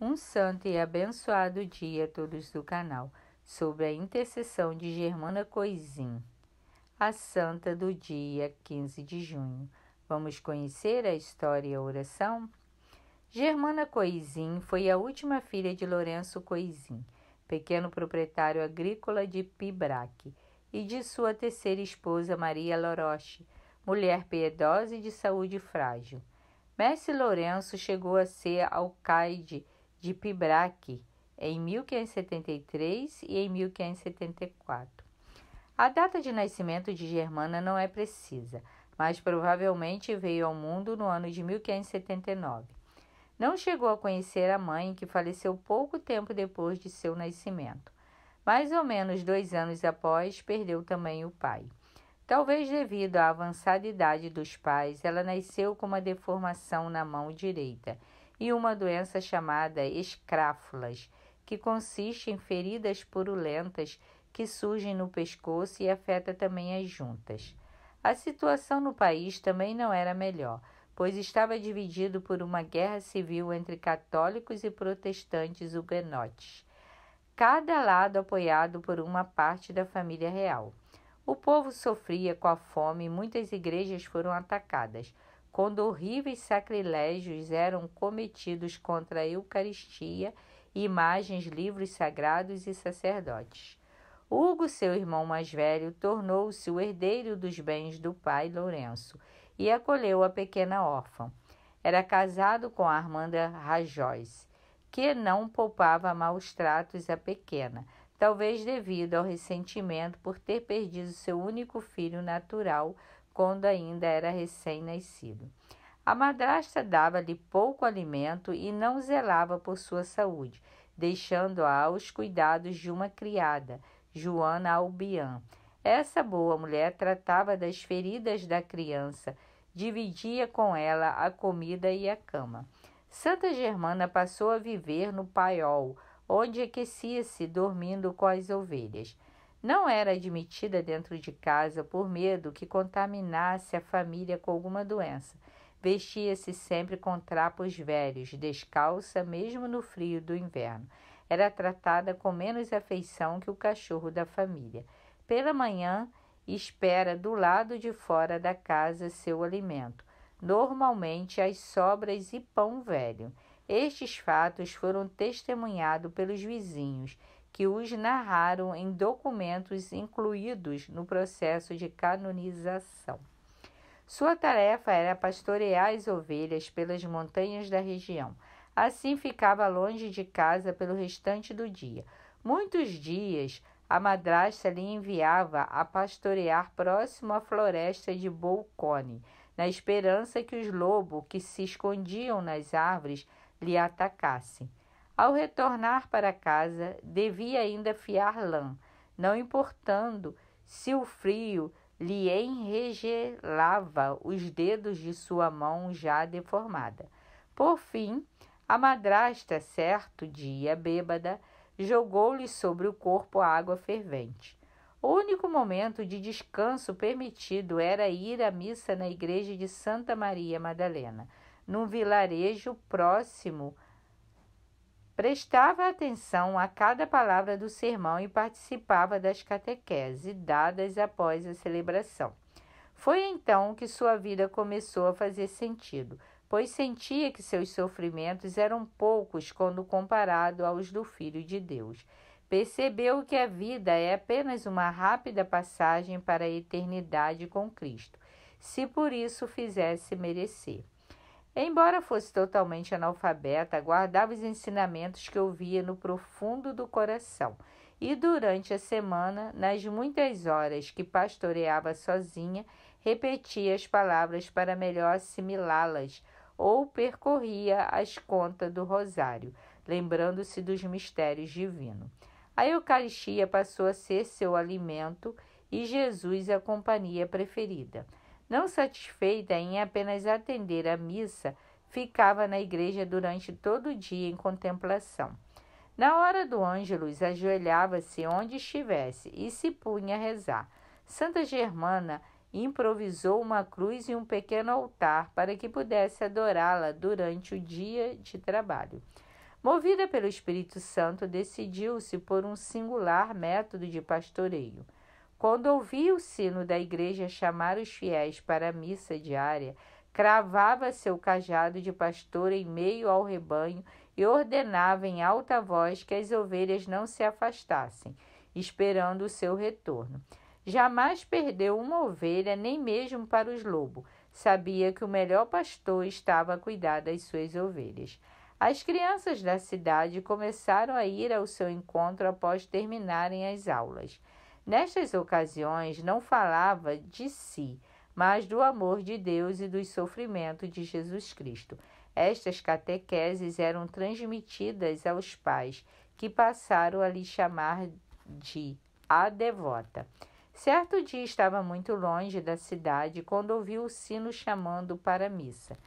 Um santo e abençoado dia a todos do canal, sobre a intercessão de Germana Coisin, a santa do dia 15 de junho. Vamos conhecer a história e a oração? Germana Coisin foi a última filha de Lourenço Coisin, pequeno proprietário agrícola de Pibrac, e de sua terceira esposa Maria Loroche, mulher piedosa e de saúde frágil. Mestre Lourenço chegou a ser alcaide de Pibrac em 1573 e em 1574. A data de nascimento de Germana não é precisa, mas provavelmente veio ao mundo no ano de 1579. Não chegou a conhecer a mãe, que faleceu pouco tempo depois de seu nascimento. Mais ou menos dois anos após, perdeu também o pai. Talvez devido à avançada idade dos pais, ela nasceu com uma deformação na mão direita e uma doença chamada escráfulas, que consiste em feridas purulentas que surgem no pescoço e afeta também as juntas. A situação no país também não era melhor, pois estava dividido por uma guerra civil entre católicos e protestantes huguenotes, cada lado apoiado por uma parte da família real. O povo sofria com a fome e muitas igrejas foram atacadas quando horríveis sacrilégios eram cometidos contra a Eucaristia, imagens, livros sagrados e sacerdotes. Hugo, seu irmão mais velho, tornou-se o herdeiro dos bens do pai Lourenço e acolheu a pequena órfã. Era casado com Armanda Rajóis, que não poupava maus tratos à pequena, talvez devido ao ressentimento por ter perdido seu único filho natural quando ainda era recém-nascido. A madrasta dava-lhe pouco alimento e não zelava por sua saúde, deixando-a aos cuidados de uma criada, Joana Albian. Essa boa mulher tratava das feridas da criança, dividia com ela a comida e a cama. Santa Germana passou a viver no paiol, onde aquecia-se dormindo com as ovelhas. Não era admitida dentro de casa por medo que contaminasse a família com alguma doença. Vestia-se sempre com trapos velhos, descalça, mesmo no frio do inverno. Era tratada com menos afeição que o cachorro da família. Pela manhã, espera do lado de fora da casa seu alimento, normalmente as sobras e pão velho. Estes fatos foram testemunhados pelos vizinhos que os narraram em documentos incluídos no processo de canonização. Sua tarefa era pastorear as ovelhas pelas montanhas da região. Assim ficava longe de casa pelo restante do dia. Muitos dias a madrasta lhe enviava a pastorear próximo à floresta de Bolcone, na esperança que os lobos que se escondiam nas árvores lhe atacassem. Ao retornar para casa, devia ainda fiar lã, não importando se o frio lhe enregelava os dedos de sua mão já deformada. Por fim, a madrasta, certo dia bêbada, jogou-lhe sobre o corpo a água fervente. O único momento de descanso permitido era ir à missa na igreja de Santa Maria Madalena, num vilarejo próximo Prestava atenção a cada palavra do sermão e participava das catequeses dadas após a celebração. Foi então que sua vida começou a fazer sentido, pois sentia que seus sofrimentos eram poucos quando comparado aos do Filho de Deus. Percebeu que a vida é apenas uma rápida passagem para a eternidade com Cristo, se por isso fizesse merecer. Embora fosse totalmente analfabeta, guardava os ensinamentos que ouvia no profundo do coração. E durante a semana, nas muitas horas que pastoreava sozinha, repetia as palavras para melhor assimilá-las ou percorria as contas do rosário, lembrando-se dos mistérios divinos. A Eucaristia passou a ser seu alimento e Jesus a companhia preferida. Não satisfeita em apenas atender à missa, ficava na igreja durante todo o dia em contemplação. Na hora do Ângelus, ajoelhava-se onde estivesse e se punha a rezar. Santa Germana improvisou uma cruz e um pequeno altar para que pudesse adorá-la durante o dia de trabalho. Movida pelo Espírito Santo, decidiu-se por um singular método de pastoreio. Quando ouvia o sino da igreja chamar os fiéis para a missa diária, cravava seu cajado de pastor em meio ao rebanho e ordenava em alta voz que as ovelhas não se afastassem, esperando o seu retorno. Jamais perdeu uma ovelha, nem mesmo para os lobos. Sabia que o melhor pastor estava a cuidar das suas ovelhas. As crianças da cidade começaram a ir ao seu encontro após terminarem as aulas. Nestas ocasiões, não falava de si, mas do amor de Deus e do sofrimento de Jesus Cristo. Estas catequeses eram transmitidas aos pais, que passaram a lhe chamar de a devota. Certo dia estava muito longe da cidade quando ouviu o sino chamando para a missa.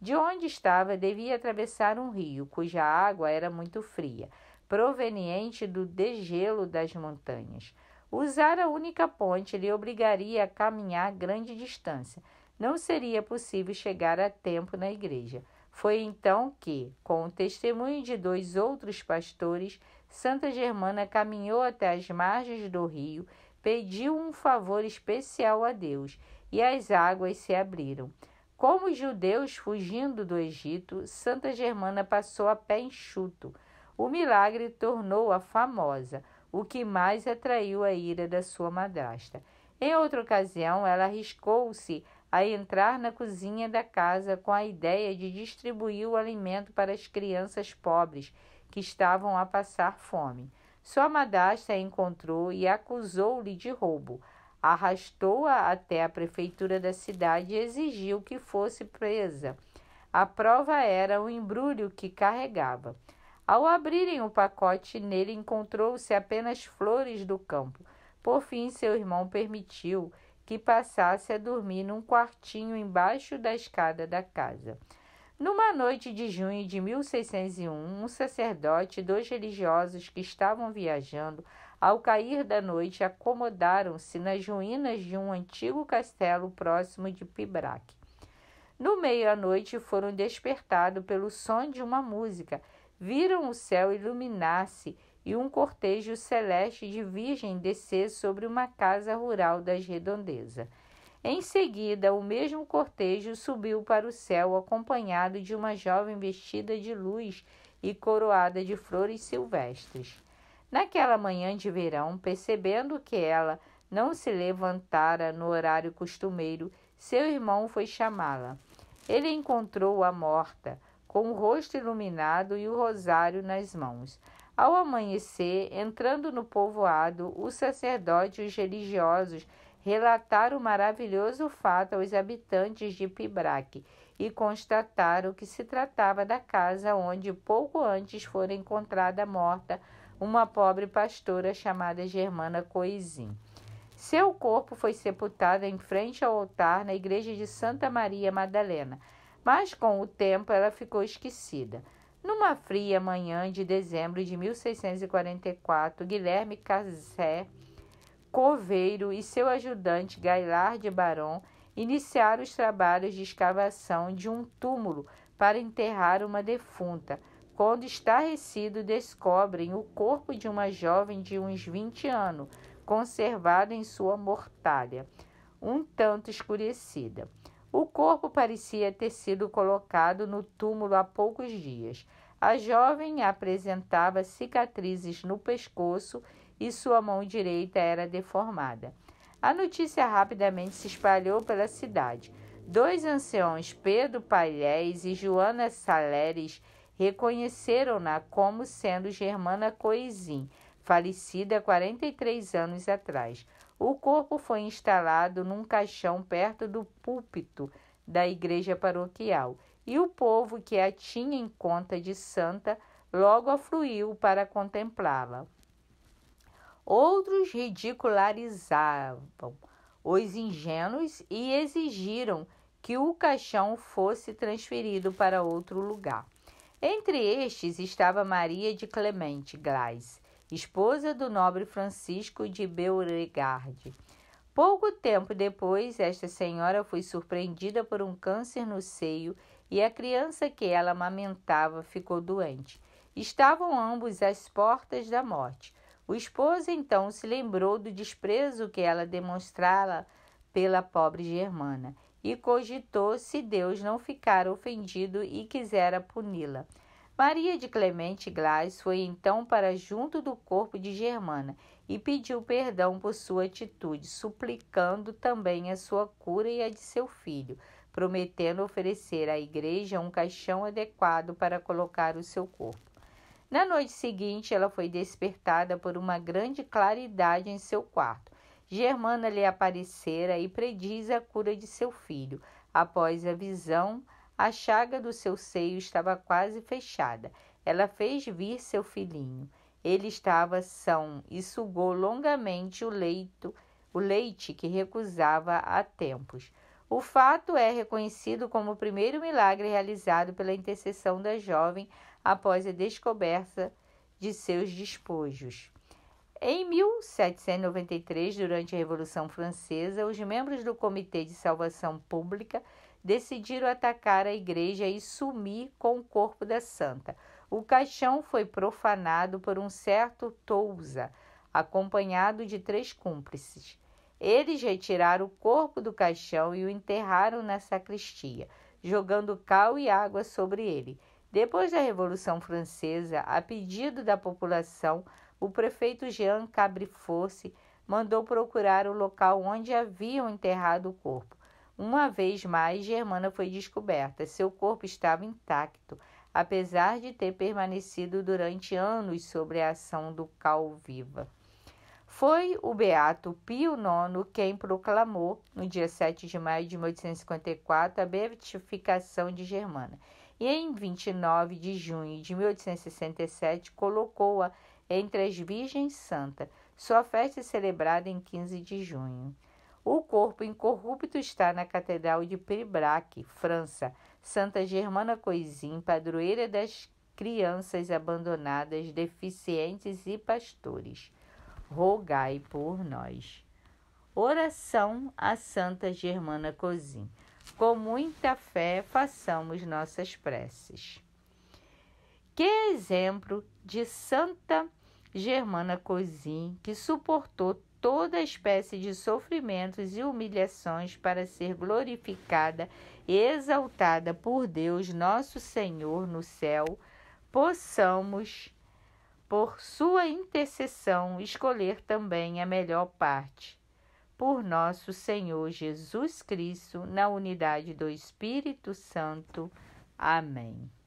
De onde estava, devia atravessar um rio cuja água era muito fria, proveniente do degelo das montanhas. Usar a única ponte lhe obrigaria a caminhar grande distância. Não seria possível chegar a tempo na igreja. Foi então que, com o testemunho de dois outros pastores, Santa Germana caminhou até as margens do rio, pediu um favor especial a Deus e as águas se abriram. Como os judeus fugindo do Egito, Santa Germana passou a pé enxuto. O milagre tornou-a famosa o que mais atraiu a ira da sua madrasta. Em outra ocasião, ela arriscou-se a entrar na cozinha da casa com a ideia de distribuir o alimento para as crianças pobres que estavam a passar fome. Sua madrasta a encontrou e acusou-lhe de roubo. Arrastou-a até a prefeitura da cidade e exigiu que fosse presa. A prova era o embrulho que carregava. Ao abrirem o pacote, nele encontrou-se apenas flores do campo. Por fim, seu irmão permitiu que passasse a dormir num quartinho embaixo da escada da casa. Numa noite de junho de 1601, um sacerdote e dois religiosos que estavam viajando, ao cair da noite, acomodaram-se nas ruínas de um antigo castelo próximo de Pibrac. No meio da noite foram despertados pelo som de uma música viram o céu iluminar-se e um cortejo celeste de virgem descer sobre uma casa rural das redondezas. Em seguida, o mesmo cortejo subiu para o céu, acompanhado de uma jovem vestida de luz e coroada de flores silvestres. Naquela manhã de verão, percebendo que ela não se levantara no horário costumeiro, seu irmão foi chamá-la. Ele encontrou-a morta com o rosto iluminado e o rosário nas mãos. Ao amanhecer, entrando no povoado, o sacerdote e os religiosos relataram o maravilhoso fato aos habitantes de Pibraque e constataram que se tratava da casa onde pouco antes fora encontrada morta uma pobre pastora chamada Germana Coisin. Seu corpo foi sepultado em frente ao altar na igreja de Santa Maria Madalena mas com o tempo ela ficou esquecida. Numa fria manhã de dezembro de 1644, Guilherme Cazé, coveiro e seu ajudante Gaillard de Baron iniciaram os trabalhos de escavação de um túmulo para enterrar uma defunta. Quando estarrecido, descobrem o corpo de uma jovem de uns 20 anos, conservada em sua mortalha, um tanto escurecida. O corpo parecia ter sido colocado no túmulo há poucos dias. A jovem apresentava cicatrizes no pescoço e sua mão direita era deformada. A notícia rapidamente se espalhou pela cidade. Dois anciões, Pedro Palhés e Joana Saleres, reconheceram-na como sendo Germana Coisin, falecida há 43 anos atrás. O corpo foi instalado num caixão perto do púlpito da igreja paroquial e o povo que a tinha em conta de santa logo afluiu para contemplá-la. Outros ridicularizavam os ingênuos e exigiram que o caixão fosse transferido para outro lugar. Entre estes estava Maria de Clemente Glas, esposa do nobre Francisco de Beauregard. Pouco tempo depois, esta senhora foi surpreendida por um câncer no seio e a criança que ela amamentava ficou doente. Estavam ambos às portas da morte. O esposo então se lembrou do desprezo que ela demonstrara pela pobre Germana e cogitou se Deus não ficara ofendido e quisera puni-la. Maria de Clemente Glass foi então para junto do corpo de Germana e pediu perdão por sua atitude, suplicando também a sua cura e a de seu filho, prometendo oferecer à igreja um caixão adequado para colocar o seu corpo. Na noite seguinte, ela foi despertada por uma grande claridade em seu quarto. Germana lhe aparecera e prediz a cura de seu filho. Após a visão, a chaga do seu seio estava quase fechada. Ela fez vir seu filhinho. Ele estava são e sugou longamente o leito, o leite que recusava há tempos. O fato é reconhecido como o primeiro milagre realizado pela intercessão da jovem após a descoberta de seus despojos. Em 1793, durante a Revolução Francesa, os membros do Comitê de Salvação Pública decidiram atacar a igreja e sumir com o corpo da santa. O caixão foi profanado por um certo Tousa, acompanhado de três cúmplices. Eles retiraram o corpo do caixão e o enterraram na sacristia, jogando cal e água sobre ele. Depois da Revolução Francesa, a pedido da população, o prefeito Jean Cabriforce mandou procurar o local onde haviam enterrado o corpo. Uma vez mais, Germana foi descoberta. Seu corpo estava intacto, apesar de ter permanecido durante anos sob a ação do Cal Viva. Foi o beato Pio IX quem proclamou, no dia 7 de maio de 1854, a beatificação de Germana. E em 29 de junho de 1867, colocou-a entre as Virgens Santas. Sua festa é celebrada em 15 de junho. O corpo incorrupto está na Catedral de Pribrac, França. Santa Germana Coisin, padroeira das crianças abandonadas, deficientes e pastores, rogai por nós. Oração a Santa Germana Coisin. Com muita fé, façamos nossas preces. Que exemplo de Santa Germana Coisin, que suportou toda espécie de sofrimentos e humilhações para ser glorificada e exaltada por Deus, nosso Senhor, no céu, possamos, por sua intercessão, escolher também a melhor parte. Por nosso Senhor Jesus Cristo, na unidade do Espírito Santo. Amém.